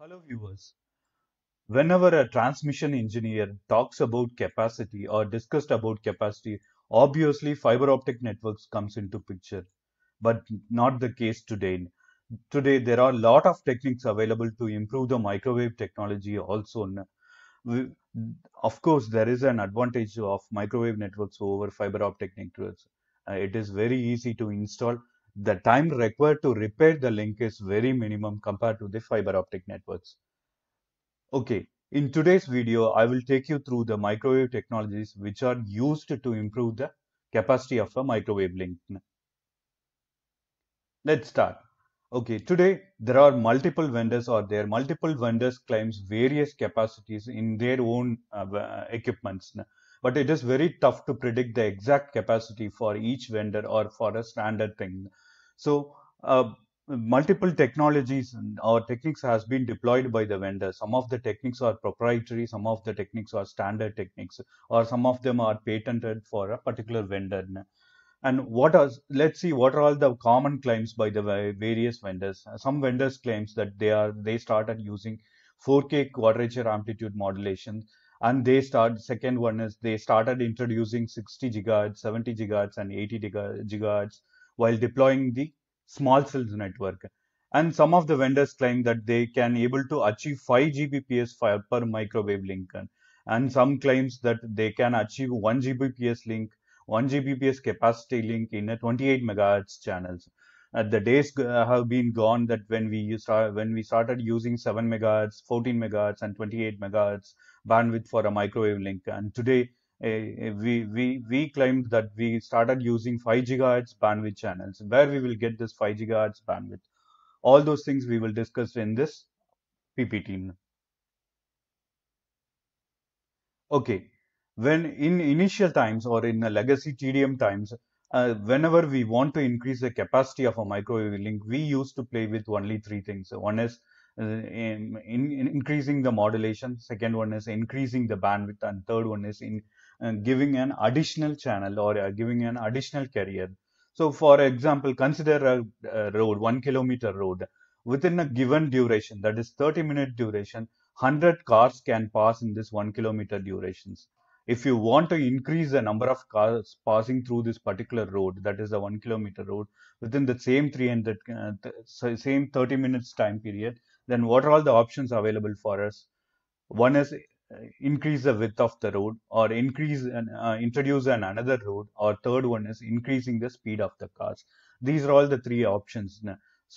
Hello viewers. Whenever a transmission engineer talks about capacity or discussed about capacity, obviously fiber optic networks comes into picture, but not the case today. Today there are a lot of techniques available to improve the microwave technology also. Of course, there is an advantage of microwave networks over fiber optic networks. Uh, it is very easy to install the time required to repair the link is very minimum compared to the fiber optic networks. Okay, in today's video, I will take you through the microwave technologies which are used to improve the capacity of a microwave link. Let's start. Okay, today there are multiple vendors or there are multiple vendors claims various capacities in their own uh, equipments but it is very tough to predict the exact capacity for each vendor or for a standard thing. So uh, multiple technologies or techniques has been deployed by the vendor. Some of the techniques are proprietary, some of the techniques are standard techniques, or some of them are patented for a particular vendor. And what are let's see what are all the common claims by the various vendors. Some vendors claims that they are they started using 4K quadrature amplitude modulation and they start second one is they started introducing 60 gigahertz 70 gigahertz and 80 gigahertz while deploying the small cells network and some of the vendors claim that they can able to achieve 5 gbps per microwave link and some claims that they can achieve 1 gbps link 1 gbps capacity link in a 28 megahertz channels uh, the days uh, have been gone that when we start, uh, when we started using 7 megahertz 14 megahertz and 28 megahertz bandwidth for a microwave link and today uh, we we we claimed that we started using 5 gigahertz bandwidth channels where we will get this 5 gigahertz bandwidth all those things we will discuss in this ppt okay when in initial times or in legacy tdm times uh, whenever we want to increase the capacity of a microwave link, we used to play with only three things. one is uh, in, in increasing the modulation, second one is increasing the bandwidth, and third one is in uh, giving an additional channel or uh, giving an additional carrier. So, for example, consider a, a road, one kilometer road, within a given duration, that is 30 minute duration, 100 cars can pass in this one kilometer durations if you want to increase the number of cars passing through this particular road that is the 1 kilometer road within the same 300 uh, same 30 minutes time period then what are all the options available for us one is uh, increase the width of the road or increase and uh, introduce an another road or third one is increasing the speed of the cars these are all the three options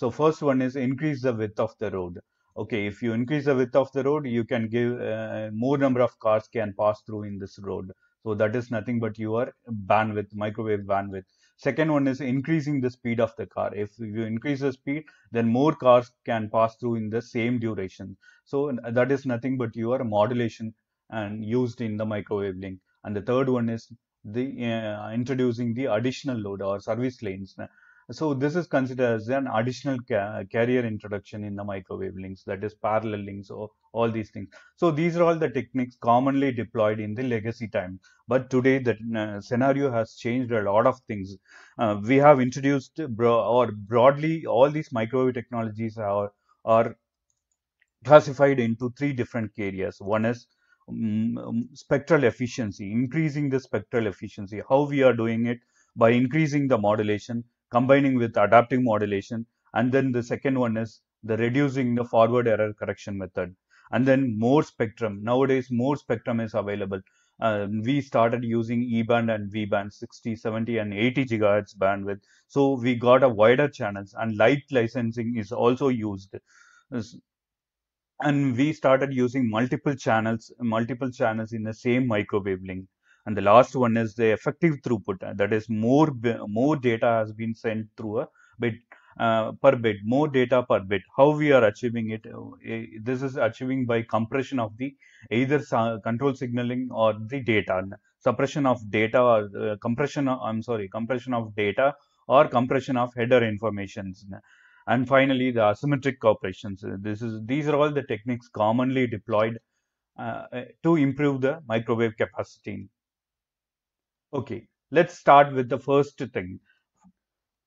so first one is increase the width of the road okay if you increase the width of the road you can give uh, more number of cars can pass through in this road so that is nothing but your bandwidth microwave bandwidth second one is increasing the speed of the car if you increase the speed then more cars can pass through in the same duration so that is nothing but your modulation and used in the microwave link and the third one is the uh, introducing the additional load or service lanes so this is considered as an additional ca carrier introduction in the microwave links, that is parallel links or all these things. So these are all the techniques commonly deployed in the legacy time. But today the uh, scenario has changed a lot of things. Uh, we have introduced bro or broadly all these microwave technologies are, are classified into three different carriers. One is um, spectral efficiency, increasing the spectral efficiency, how we are doing it by increasing the modulation combining with adaptive modulation. And then the second one is the reducing the forward error correction method. And then more spectrum. Nowadays, more spectrum is available. Uh, we started using E band and V band 60, 70 and 80 gigahertz bandwidth. So we got a wider channels and light licensing is also used. And we started using multiple channels, multiple channels in the same microwave link. And the last one is the effective throughput. That is more more data has been sent through a bit uh, per bit, more data per bit. How we are achieving it? Uh, eh, this is achieving by compression of the either control signaling or the data suppression of data or uh, compression. I'm sorry, compression of data or compression of header informations and finally the asymmetric operations this is these are all the techniques commonly deployed uh, eh, to improve the microwave capacity Okay, let's start with the first thing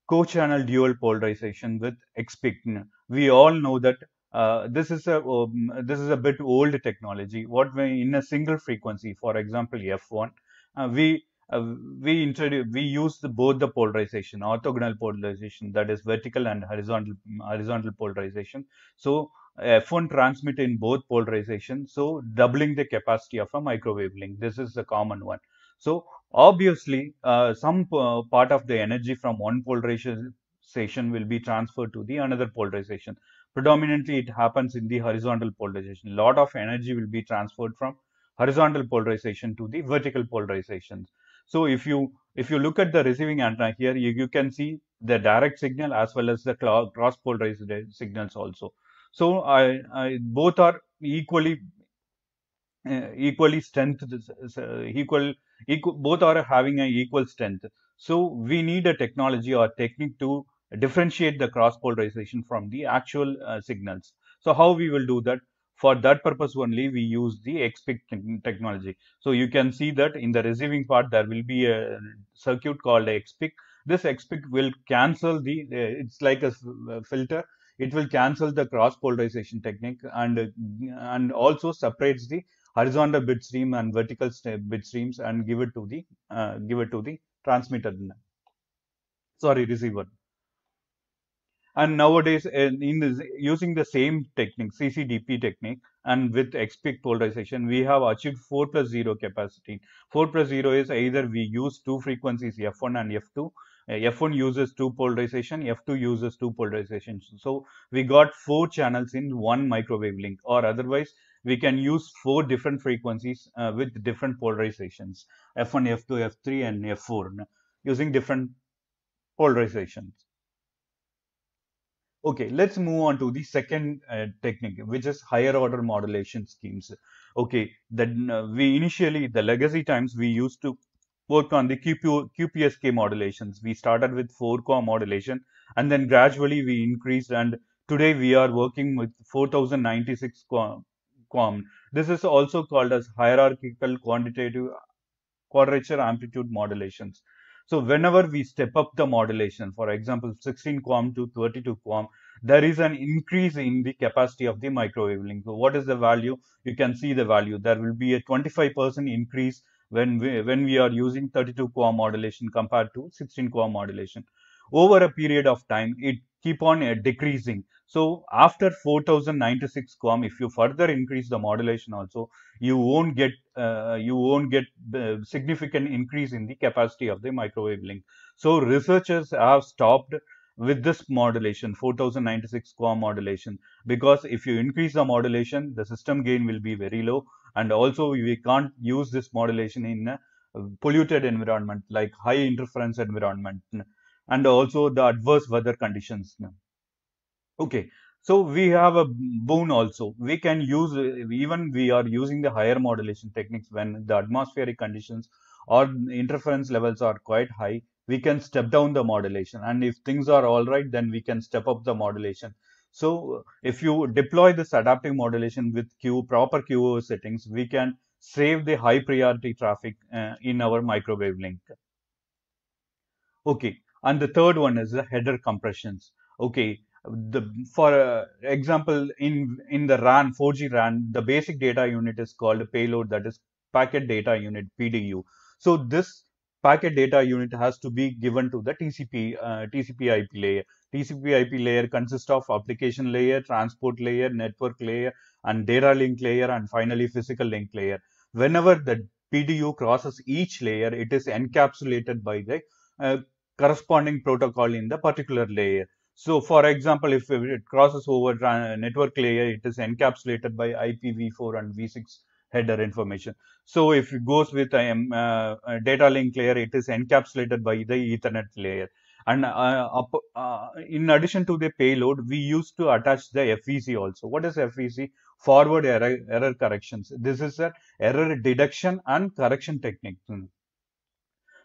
co-channel dual polarization with XPICN. We all know that uh, this is a um, this is a bit old technology. What we in a single frequency, for example, F1, uh, we uh, we introduce we use the, both the polarization, orthogonal polarization, that is vertical and horizontal mm, horizontal polarization. So F1 transmit in both polarization, so doubling the capacity of a microwave link. This is the common one. So obviously, uh, some uh, part of the energy from one polarization will be transferred to the another polarization. Predominantly, it happens in the horizontal polarization. A lot of energy will be transferred from horizontal polarization to the vertical polarizations. So if you if you look at the receiving antenna here, you, you can see the direct signal as well as the cross polarized signals also. So I, I both are equally uh, equally strength uh, equal both are having an equal strength. So we need a technology or technique to differentiate the cross polarization from the actual uh, signals. So how we will do that? For that purpose only, we use the XPIC technology. So you can see that in the receiving part, there will be a circuit called XPIC. This XPIC will cancel the, uh, it's like a uh, filter. It will cancel the cross polarization technique and, uh, and also separates the horizontal bit stream and vertical bit streams and give it to the uh, give it to the transmitter sorry receiver and nowadays uh, in this, using the same technique ccdp technique and with xpect polarization we have achieved 4 plus 0 capacity 4 plus 0 is either we use two frequencies f1 and f2 uh, f1 uses two polarization f2 uses two polarization so we got four channels in one microwave link or otherwise we can use four different frequencies uh, with different polarizations f1 f2 f3 and f4 using different polarizations okay let's move on to the second uh, technique which is higher order modulation schemes okay then uh, we initially the legacy times we used to work on the qpsk modulations we started with 4 core modulation and then gradually we increased and today we are working with 4096 core common. This is also called as hierarchical quantitative quadrature amplitude modulations. So whenever we step up the modulation, for example, 16 QAM to 32 QAM, there is an increase in the capacity of the microwave link. So what is the value? You can see the value. There will be a 25% increase when we, when we are using 32 QAM modulation compared to 16 QAM modulation. Over a period of time, it keep on uh, decreasing. So after 4096 QAM, if you further increase the modulation also, you won't get uh, you won't get uh, significant increase in the capacity of the microwave link. So researchers have stopped with this modulation 4096 QAM modulation because if you increase the modulation, the system gain will be very low, and also we can't use this modulation in polluted environment like high interference environment and also the adverse weather conditions. Okay, so we have a boon also. We can use, even we are using the higher modulation techniques when the atmospheric conditions or interference levels are quite high, we can step down the modulation. And if things are all right, then we can step up the modulation. So if you deploy this adaptive modulation with Q, proper QoS settings, we can save the high priority traffic uh, in our microwave link. Okay, and the third one is the header compressions. Okay, the for uh, example in in the ran 4g ran the basic data unit is called a payload that is packet data unit pdu so this packet data unit has to be given to the tcp uh, tcp ip layer tcp ip layer consists of application layer transport layer network layer and data link layer and finally physical link layer whenever the pdu crosses each layer it is encapsulated by the uh, corresponding protocol in the particular layer so, for example, if it crosses over network layer, it is encapsulated by IPv4 and v6 header information. So, if it goes with um, uh, a, data link layer, it is encapsulated by the Ethernet layer. And uh, up, uh, in addition to the payload, we used to attach the FEC also. What is FEC? Forward error, error corrections. This is an error detection and correction technique. Hmm.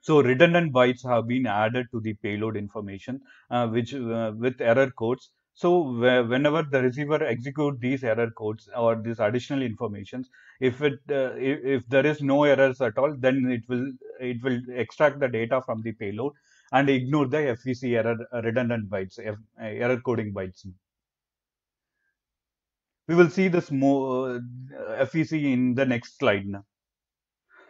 So redundant bytes have been added to the payload information, uh, which uh, with error codes. So whenever the receiver execute these error codes or these additional informations, if it uh, if, if, there is no errors at all, then it will it will extract the data from the payload and ignore the FEC error redundant bytes, F, error coding bytes. We will see this more uh, FEC in the next slide now.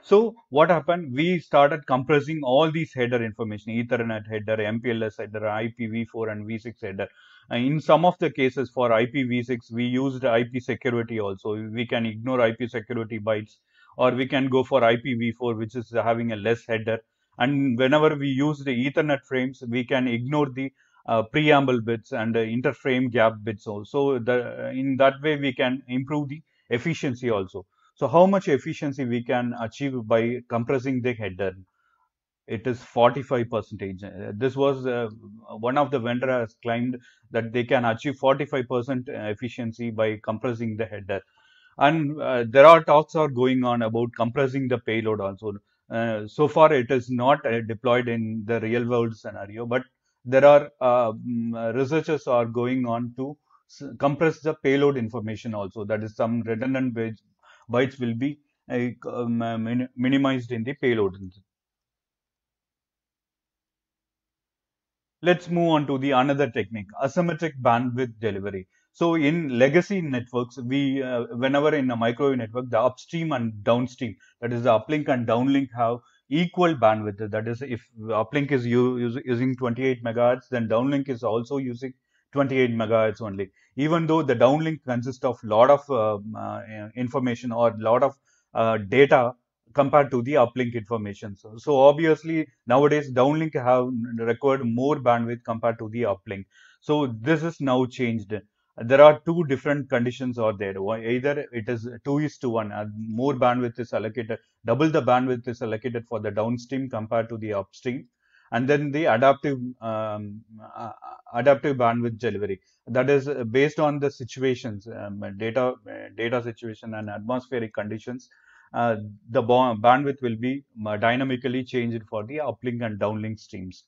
So what happened? We started compressing all these header information, Ethernet header, MPLS header, IPv4 and V6 header. And in some of the cases for IPv6, we used IP security also. We can ignore IP security bytes or we can go for IPv4, which is having a less header. And whenever we use the Ethernet frames, we can ignore the uh, preamble bits and uh, interframe gap bits also. So the, in that way, we can improve the efficiency also. So how much efficiency we can achieve by compressing the header? It is 45 percentage. This was uh, one of the vendor has claimed that they can achieve 45 percent efficiency by compressing the header. And uh, there are talks are going on about compressing the payload also. Uh, so far, it is not uh, deployed in the real world scenario, but there are uh, mm, researchers are going on to compress the payload information also that is some redundant bytes will be uh, um, uh, min minimized in the payload. Let's move on to the another technique, asymmetric bandwidth delivery. So in legacy networks, we uh, whenever in a microwave network, the upstream and downstream, that is the uplink and downlink have equal bandwidth. That is, if uplink is using 28 megahertz, then downlink is also using 28 megahertz only even though the downlink consists of lot of uh, uh, information or lot of uh, data compared to the uplink information. So, so obviously nowadays downlink have required more bandwidth compared to the uplink. So this is now changed. There are two different conditions are there. Either it is two is to one, and more bandwidth is allocated, double the bandwidth is allocated for the downstream compared to the upstream, and then the adaptive um, uh, adaptive bandwidth delivery that is uh, based on the situations um, data data situation and atmospheric conditions uh, the bandwidth will be uh, dynamically changed for the uplink and downlink streams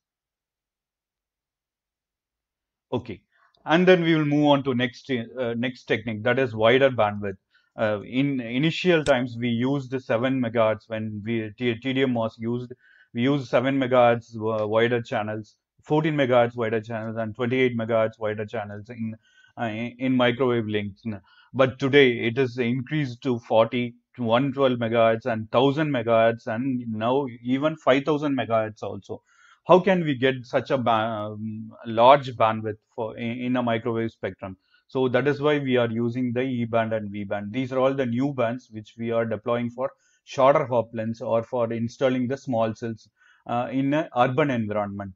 okay and then we will move on to next uh, next technique that is wider bandwidth uh, in initial times we used 7 megahertz when we, tdm was used we use 7 megahertz uh, wider channels 14 megahertz wider channels and 28 megahertz wider channels in uh, in microwave links but today it is increased to 40 to 112 megahertz and 1000 megahertz and now even 5000 megahertz also how can we get such a um, large bandwidth for in a microwave spectrum so that is why we are using the e band and v band these are all the new bands which we are deploying for shorter lengths or for installing the small cells uh, in an urban environment.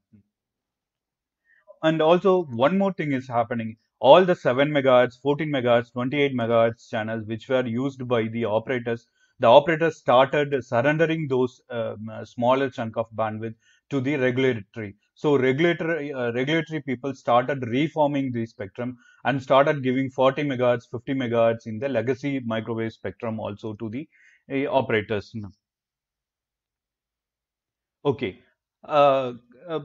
And also one more thing is happening. All the 7 megahertz, 14 megahertz, 28 megahertz channels which were used by the operators, the operators started surrendering those um, uh, smaller chunk of bandwidth to the regulatory. So regulatory uh, regulatory people started reforming the spectrum and started giving 40 megahertz, 50 megahertz in the legacy microwave spectrum also to the operators. Okay, uh, uh,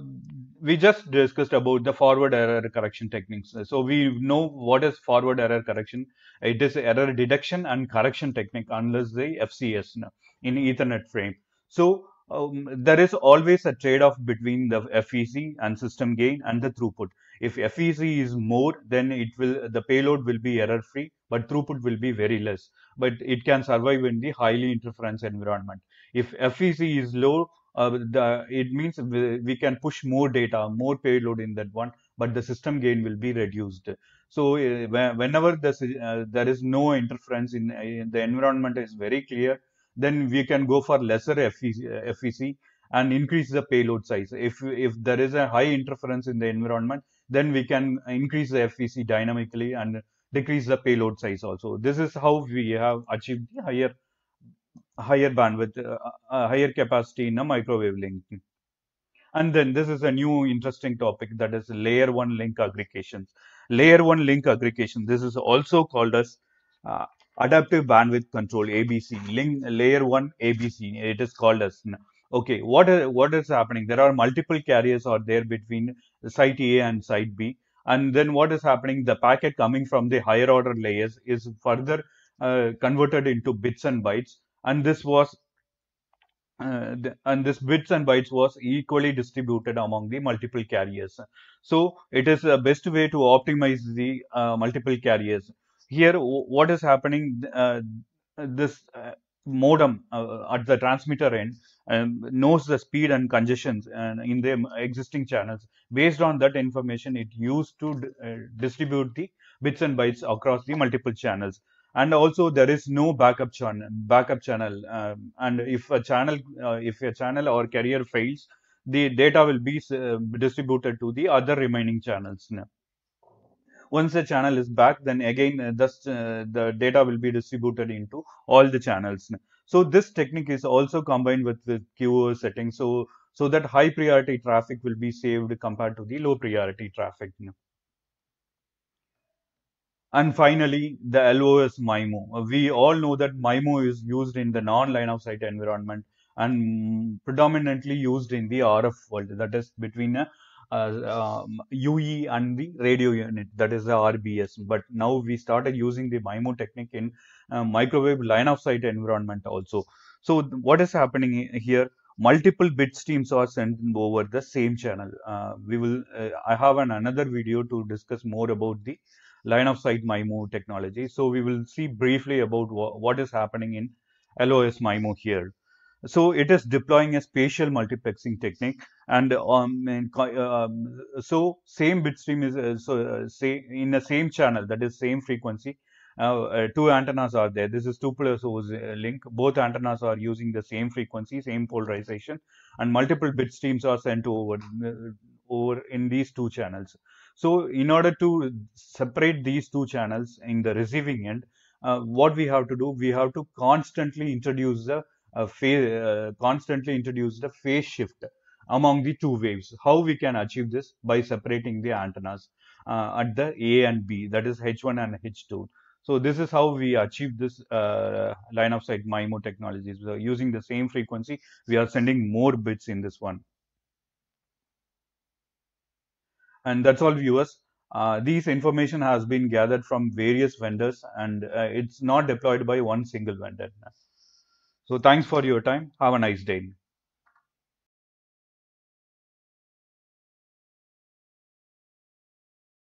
we just discussed about the forward error correction techniques. So we know what is forward error correction. It is error detection and correction technique unless the FCS in Ethernet frame. So um, there is always a trade-off between the FEC and system gain and the throughput. If FEC is more, then it will the payload will be error-free, but throughput will be very less. But it can survive in the highly interference environment. If FEC is low, uh, the, it means we can push more data, more payload in that one, but the system gain will be reduced. So uh, whenever uh, there is no interference in, the environment is very clear, then we can go for lesser FEC, and increase the payload size. If, if there is a high interference in the environment, then we can increase the FEC dynamically and decrease the payload size also. This is how we have achieved the higher higher bandwidth, uh, uh, uh, higher capacity in a microwave link. And then this is a new interesting topic that is layer one link aggregations. Layer one link aggregation. This is also called as uh, adaptive bandwidth control abc link layer 1 abc it is called as okay What is what is happening there are multiple carriers are there between site a and site b and then what is happening the packet coming from the higher order layers is further uh, converted into bits and bytes and this was uh, and this bits and bytes was equally distributed among the multiple carriers. So it is the best way to optimize the uh, multiple carriers here what is happening uh, this uh, modem uh, at the transmitter end um, knows the speed and congestions in the existing channels based on that information it used to uh, distribute the bits and bytes across the multiple channels and also there is no backup channel backup channel um, and if a channel uh, if a channel or carrier fails the data will be uh, distributed to the other remaining channels now once the channel is back, then again uh, thus, uh, the data will be distributed into all the channels. So this technique is also combined with, the QoS settings. So so that high priority traffic will be saved compared to the low priority traffic. And finally, the LOS MIMO. We all know that MIMO is used in the non-line of sight environment and mm, predominantly used in the RF world, that is between a uh, UE um, and the radio unit, that is the RBS. But now we started using the MIMO technique in uh, microwave line of sight environment also. So what is happening here? Multiple bit streams are sent over the same channel. Uh, we will. Uh, I have an another video to discuss more about the line of sight MIMO technology. So we will see briefly about what is happening in LOS MIMO here. So it is deploying a spatial multiplexing technique, and um, um, so same bitstream is uh, so uh, say in the same channel that is same frequency. Uh, uh two antennas are there. This is two player source uh, link. Both antennas are using the same frequency, same polarization, and multiple bit streams are sent over uh, over in these two channels. So in order to separate these two channels in the receiving end, uh, what we have to do, we have to constantly introduce the uh, constantly introduce the phase shift among the two waves. How we can achieve this? By separating the antennas uh, at the A and B, that is H1 and H2. So this is how we achieve this uh, line of sight MIMO technologies. So using the same frequency, we are sending more bits in this one. And that's all viewers. Uh, information has been gathered from various vendors and uh, it's not deployed by one single vendor. So thanks for your time. Have a nice day.